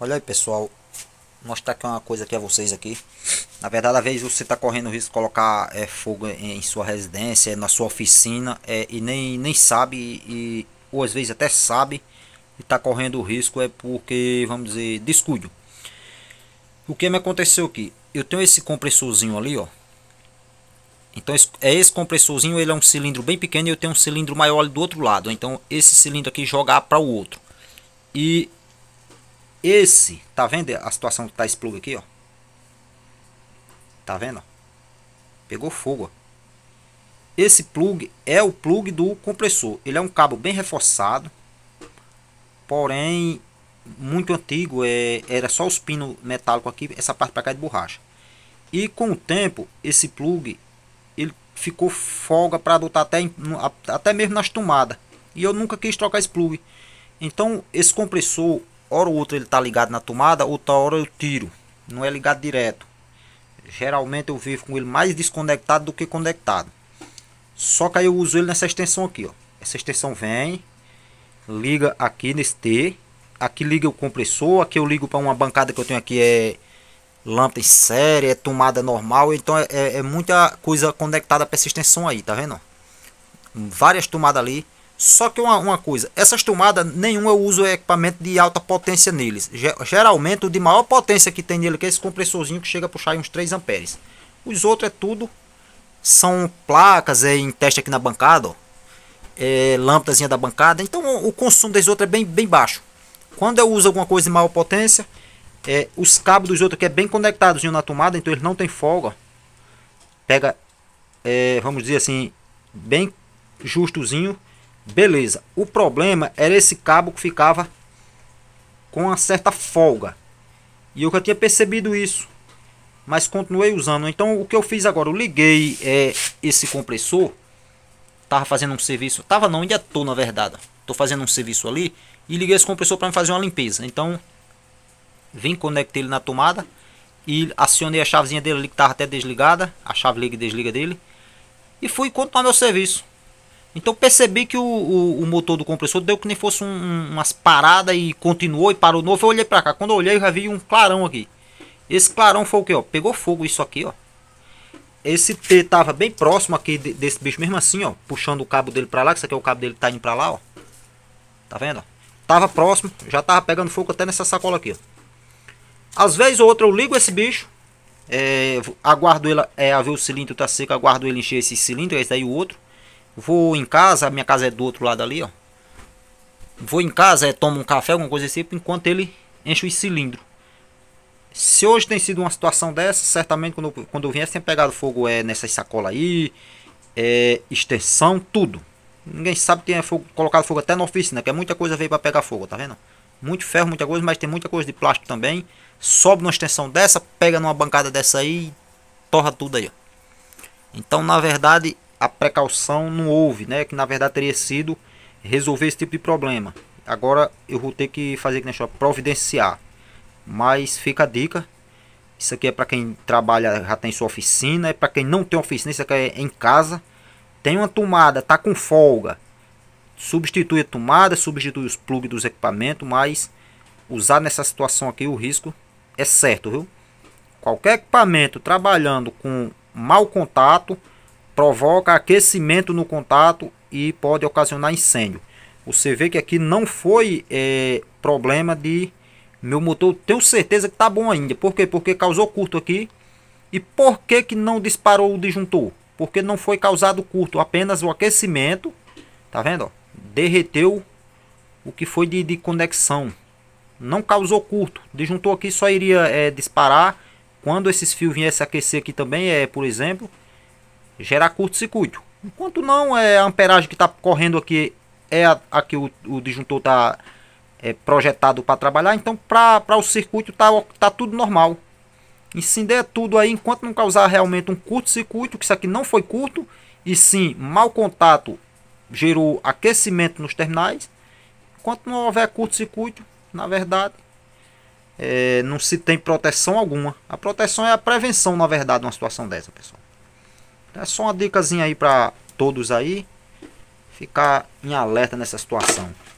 Olha aí pessoal, mostrar aqui uma coisa aqui a vocês aqui. Na verdade, às vezes você está correndo o risco de colocar é, fogo em, em sua residência, na sua oficina, é, e nem, nem sabe, e, ou às vezes até sabe, e está correndo o risco é porque, vamos dizer, descuido. O que me aconteceu aqui? Eu tenho esse compressorzinho ali, ó. Então esse, é esse compressorzinho, ele é um cilindro bem pequeno e eu tenho um cilindro maior do outro lado. Então esse cilindro aqui jogar para o outro. E esse, tá vendo a situação que tá esse plug aqui, ó? Tá vendo? Pegou fogo, ó. Esse plug é o plug do compressor. Ele é um cabo bem reforçado. Porém, muito antigo. É, era só os pinos metálicos aqui. Essa parte para cá é de borracha. E com o tempo, esse plug ele ficou folga para adotar até, até mesmo nas tomadas. E eu nunca quis trocar esse plug. Então, esse compressor hora ou outra ele tá ligado na tomada, outra hora eu tiro. Não é ligado direto. Geralmente eu vivo com ele mais desconectado do que conectado. Só que aí eu uso ele nessa extensão aqui, ó. Essa extensão vem, liga aqui nesse T. Aqui liga o compressor, aqui eu ligo para uma bancada que eu tenho aqui é lâmpada em série, é tomada normal. Então é, é, é muita coisa conectada para essa extensão aí, tá vendo? Várias tomadas ali só que uma, uma coisa, essas tomadas, nenhuma eu uso equipamento de alta potência neles. Geralmente o de maior potência que tem nele, que é esse compressorzinho que chega a puxar uns 3 amperes. Os outros é tudo, são placas é, em teste aqui na bancada, ó, é, lâmpadazinha da bancada. Então o, o consumo dos outros é bem, bem baixo. Quando eu uso alguma coisa de maior potência, é, os cabos dos outros aqui é bem conectados na tomada, então eles não tem folga. Pega, é, vamos dizer assim, bem justozinho Beleza. O problema era esse cabo que ficava com uma certa folga. E eu já tinha percebido isso. Mas continuei usando. Então o que eu fiz agora? Eu liguei é, esse compressor. Tava fazendo um serviço. Tava não, ainda tô na verdade. Tô fazendo um serviço ali. E liguei esse compressor para fazer uma limpeza. Então vim, conectei ele na tomada. E acionei a chavezinha dele ali que tava até desligada. A chave liga e desliga dele. E fui continuar meu serviço. Então percebi que o, o, o, motor do compressor deu que nem fosse um, um, umas paradas e continuou e parou novo. Eu olhei pra cá. Quando eu olhei, eu já vi um clarão aqui. Esse clarão foi o que? pegou fogo isso aqui, ó. Esse T tava bem próximo aqui desse bicho mesmo assim, ó. Puxando o cabo dele pra lá. Que isso aqui é o cabo dele que tá indo pra lá, ó. Tá vendo, Tava próximo. Já tava pegando fogo até nessa sacola aqui, ó. Às vezes ou outra eu ligo esse bicho. É, aguardo ele é, a ver o cilindro tá seco. Aguardo ele encher esse cilindro. Esse daí o outro Vou em casa, minha casa é do outro lado ali, ó. Vou em casa, é, tomo um café, alguma coisa assim, enquanto ele enche o cilindro. Se hoje tem sido uma situação dessa, certamente quando, eu, quando eu viesse, tinha pegado fogo é, nessas sacolas aí, é, extensão, tudo. Ninguém sabe que tinha fogo, colocado fogo até na oficina, que é muita coisa veio para pegar fogo, tá vendo? Muito ferro, muita coisa, mas tem muita coisa de plástico também. Sobe numa extensão dessa, pega numa bancada dessa aí, torra tudo aí, ó. Então, na verdade, a precaução não houve, né? Que na verdade teria sido resolver esse tipo de problema. Agora eu vou ter que fazer que deixou providenciar. Mas fica a dica. Isso aqui é para quem trabalha, já tem sua oficina, é para quem não tem oficina, isso aqui é em casa. Tem uma tomada, tá com folga. Substitui a tomada, substitui os plugs dos equipamentos, mas usar nessa situação aqui o risco é certo, viu? Qualquer equipamento trabalhando com mau contato, provoca aquecimento no contato e pode ocasionar incêndio. Você vê que aqui não foi é, problema de meu motor, tenho certeza que tá bom ainda. Por quê? Porque causou curto aqui. E por que que não disparou o disjuntor? Porque não foi causado curto, apenas o aquecimento, tá vendo? derreteu o que foi de, de conexão. Não causou curto. O disjuntor aqui só iria é, disparar quando esses fios viessem aquecer aqui também, é, por exemplo, gerar curto-circuito. Enquanto não, é, a amperagem que está correndo aqui é a, a que o, o disjuntor está é, projetado para trabalhar. Então, para o circuito está tá tudo normal. Incender é tudo aí enquanto não causar realmente um curto-circuito, que isso aqui não foi curto, e sim mau contato gerou aquecimento nos terminais. Enquanto não houver curto-circuito, na verdade, é, não se tem proteção alguma. A proteção é a prevenção, na verdade, uma situação dessa, pessoal. É só uma dicasinha aí para todos aí ficar em alerta nessa situação.